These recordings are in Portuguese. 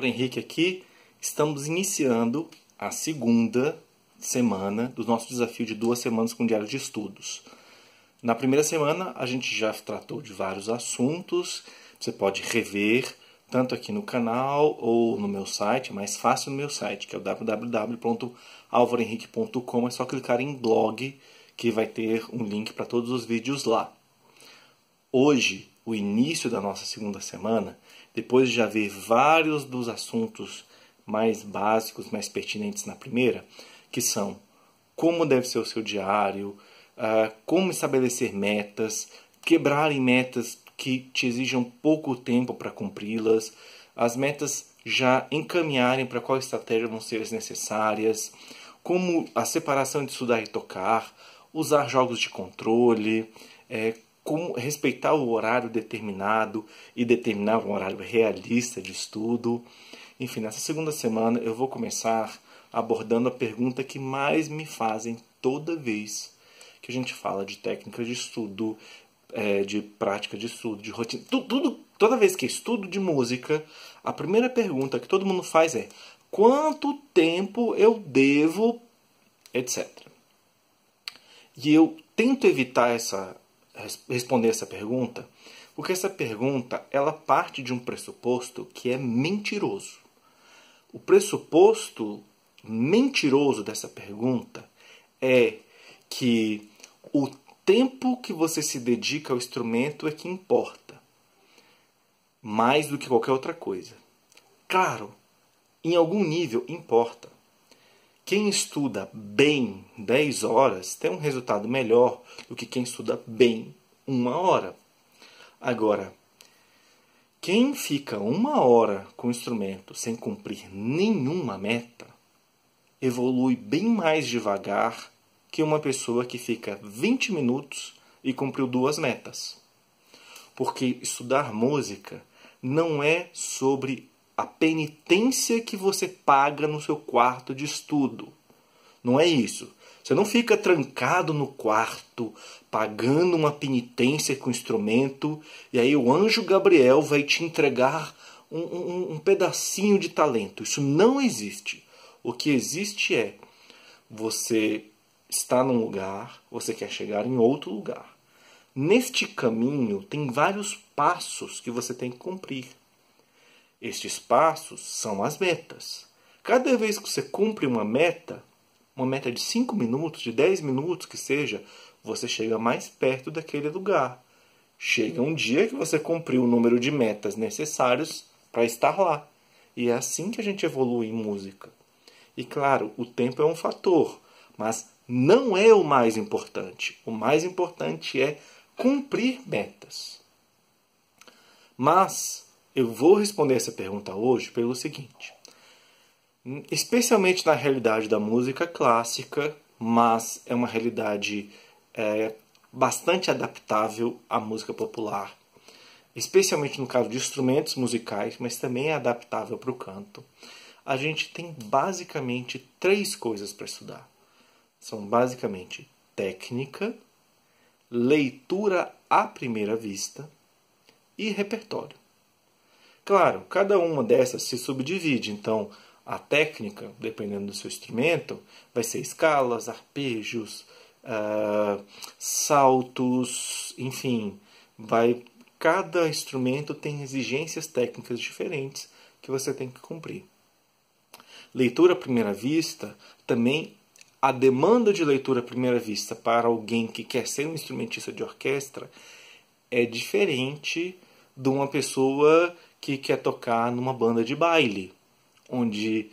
Álvaro Henrique aqui. Estamos iniciando a segunda semana do nosso desafio de duas semanas com diário de estudos. Na primeira semana, a gente já tratou de vários assuntos. Você pode rever tanto aqui no canal ou no meu site, é mais fácil no meu site, que é o www.alvarohenrique.com. É só clicar em blog que vai ter um link para todos os vídeos lá. Hoje o início da nossa segunda semana, depois de já ver vários dos assuntos mais básicos, mais pertinentes na primeira, que são como deve ser o seu diário, ah, como estabelecer metas, quebrar em metas que te exijam pouco tempo para cumpri-las, as metas já encaminharem para qual estratégia vão ser as necessárias, como a separação de estudar e tocar, usar jogos de controle, é, como respeitar o horário determinado e determinar um horário realista de estudo. Enfim, nessa segunda semana eu vou começar abordando a pergunta que mais me fazem toda vez que a gente fala de técnicas de estudo, é, de prática de estudo, de rotina. Tudo, tudo, toda vez que estudo de música, a primeira pergunta que todo mundo faz é: quanto tempo eu devo, etc. E eu tento evitar essa, responder essa pergunta? Porque essa pergunta ela parte de um pressuposto que é mentiroso. O pressuposto mentiroso dessa pergunta é que o tempo que você se dedica ao instrumento é que importa, mais do que qualquer outra coisa. Claro, em algum nível importa, quem estuda bem 10 horas tem um resultado melhor do que quem estuda bem uma hora. Agora, quem fica uma hora com o instrumento sem cumprir nenhuma meta evolui bem mais devagar que uma pessoa que fica 20 minutos e cumpriu duas metas. Porque estudar música não é sobre a penitência que você paga no seu quarto de estudo. Não é isso. Você não fica trancado no quarto, pagando uma penitência com instrumento, e aí o anjo Gabriel vai te entregar um, um, um pedacinho de talento. Isso não existe. O que existe é você está num lugar, você quer chegar em outro lugar. Neste caminho, tem vários passos que você tem que cumprir. Estes passos são as metas. Cada vez que você cumpre uma meta, uma meta de 5 minutos, de 10 minutos que seja, você chega mais perto daquele lugar. Chega um dia que você cumpriu o número de metas necessários para estar lá. E é assim que a gente evolui em música. E claro, o tempo é um fator, mas não é o mais importante. O mais importante é cumprir metas. Mas eu vou responder essa pergunta hoje pelo seguinte: hum, especialmente na realidade da música clássica, mas é uma realidade é, bastante adaptável à música popular, especialmente no caso de instrumentos musicais, mas também é adaptável para o canto. A gente tem basicamente três coisas para estudar. São basicamente técnica, leitura à primeira vista e repertório. Claro, cada uma dessas se subdivide, então a técnica, dependendo do seu instrumento, vai ser escalas, arpejos, uh, saltos, enfim, vai cada instrumento tem exigências técnicas diferentes que você tem que cumprir. Leitura à primeira vista também a demanda de leitura à primeira vista para alguém que quer ser um instrumentista de orquestra é diferente de uma pessoa que quer tocar numa banda de baile, onde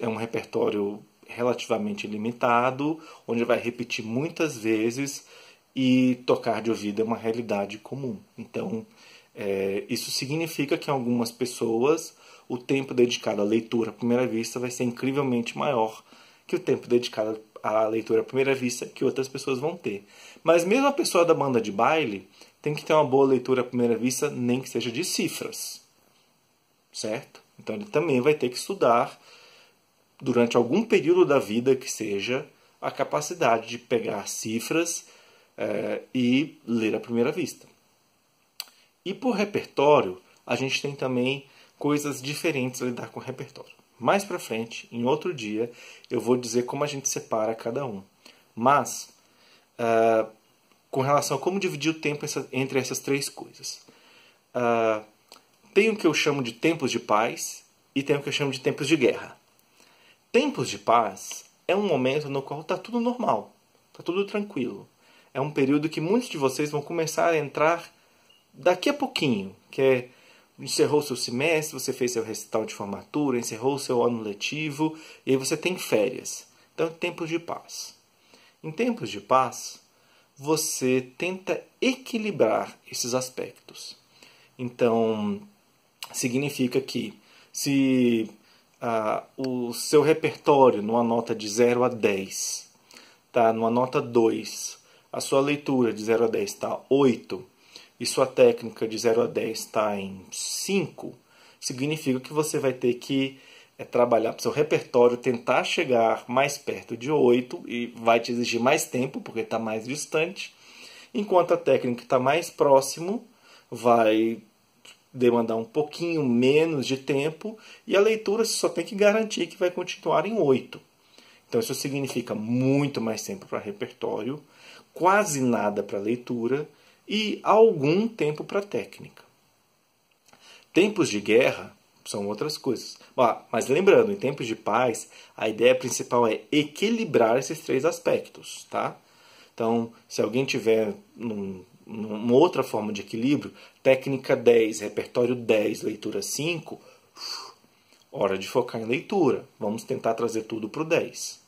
é um repertório relativamente limitado, onde vai repetir muitas vezes e tocar de ouvido é uma realidade comum. Então, é, isso significa que algumas pessoas o tempo dedicado à leitura à primeira vista vai ser incrivelmente maior que o tempo dedicado à leitura à primeira vista que outras pessoas vão ter. Mas mesmo a pessoa da banda de baile tem que ter uma boa leitura à primeira vista, nem que seja de cifras certo? Então ele também vai ter que estudar durante algum período da vida que seja a capacidade de pegar cifras é, e ler à primeira vista. E por repertório, a gente tem também coisas diferentes a lidar com o repertório. Mais para frente, em outro dia, eu vou dizer como a gente separa cada um. Mas, uh, com relação a como dividir o tempo essa, entre essas três coisas. Uh, tem o que eu chamo de tempos de paz e tem o que eu chamo de tempos de guerra. Tempos de paz é um momento no qual está tudo normal, está tudo tranquilo. É um período que muitos de vocês vão começar a entrar daqui a pouquinho, que é encerrou seu semestre, você fez seu recital de formatura, encerrou seu ano letivo e aí você tem férias. Então, tempos de paz. Em tempos de paz, você tenta equilibrar esses aspectos. Então, significa que se ah, o seu repertório numa nota de 0 a 10 está numa nota 2, a sua leitura de 0 a 10 está 8 e sua técnica de 0 a 10 está em 5, significa que você vai ter que é, trabalhar para o seu repertório, tentar chegar mais perto de 8 e vai te exigir mais tempo porque está mais distante, enquanto a técnica que está mais próximo vai demandar um pouquinho menos de tempo e a leitura só tem que garantir que vai continuar em oito. Então isso significa muito mais tempo para repertório, quase nada para leitura e algum tempo para técnica. Tempos de guerra são outras coisas. Mas lembrando, em tempos de paz, a ideia principal é equilibrar esses três aspectos, tá? Então, se alguém tiver num uma outra forma de equilíbrio, técnica 10, repertório 10, leitura 5, hora de focar em leitura. Vamos tentar trazer tudo para o 10.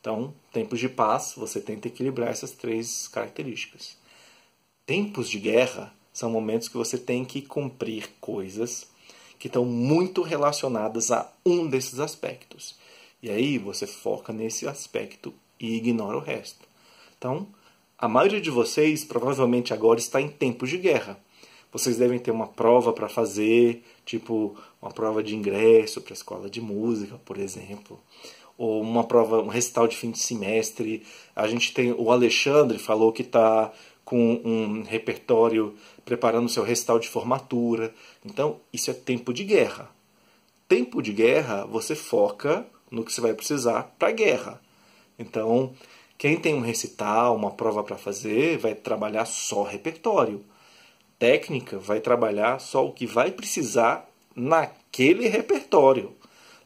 Então, tempos de paz, você tenta equilibrar essas três características. Tempos de guerra são momentos que você tem que cumprir coisas que estão muito relacionadas a um desses aspectos. E aí você foca nesse aspecto e ignora o resto. Então, a maioria de vocês provavelmente agora está em tempos de guerra. Vocês devem ter uma prova para fazer, tipo uma prova de ingresso para a escola de música, por exemplo, ou uma prova, um recital de fim de semestre. A gente tem o Alexandre falou que está com um repertório preparando seu recital de formatura. Então, isso é tempo de guerra. Tempo de guerra, você foca no que você vai precisar para a guerra. Então, quem tem um recital, uma prova para fazer, vai trabalhar só repertório. Técnica vai trabalhar só o que vai precisar naquele repertório.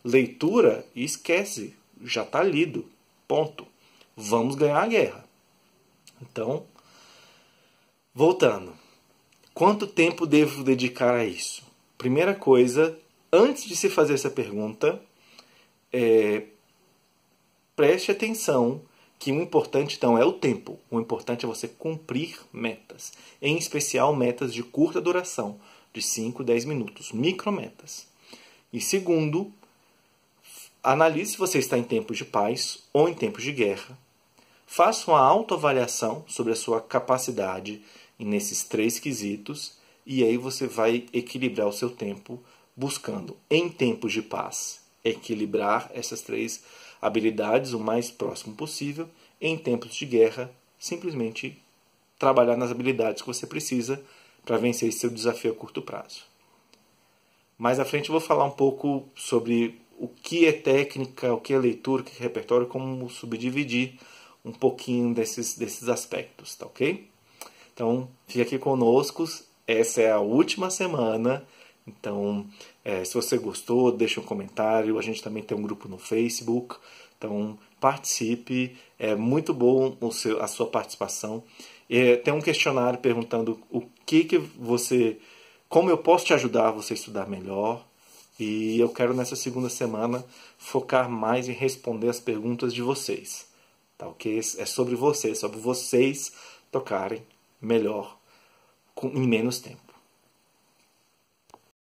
Leitura, esquece, já está lido. Ponto. Vamos ganhar a guerra. Então, voltando. Quanto tempo devo dedicar a isso? Primeira coisa, antes de se fazer essa pergunta, é, preste atenção que o importante não é o tempo, o importante é você cumprir metas, em especial metas de curta duração, de 5, 10 minutos, micrometas. E segundo, analise se você está em tempos de paz ou em tempos de guerra. Faça uma autoavaliação sobre a sua capacidade nesses três quesitos e aí você vai equilibrar o seu tempo buscando em tempos de paz equilibrar essas três habilidades o mais próximo possível, em tempos de guerra, simplesmente trabalhar nas habilidades que você precisa para vencer seu desafio a curto prazo. Mais à frente eu vou falar um pouco sobre o que é técnica, o que é leitura, o que é repertório, como subdividir um pouquinho desses, desses aspectos, tá ok? Então, fique aqui conosco. Essa é a última semana então, é, se você gostou, deixe um comentário. A gente também tem um grupo no Facebook. Então, participe. É muito bom seu, a sua participação. É, tem um questionário perguntando o que, que você. Como eu posso te ajudar a você estudar melhor? E eu quero nessa segunda semana focar mais em responder as perguntas de vocês. Tá ok? É sobre vocês, sobre vocês tocarem melhor com, em menos tempo.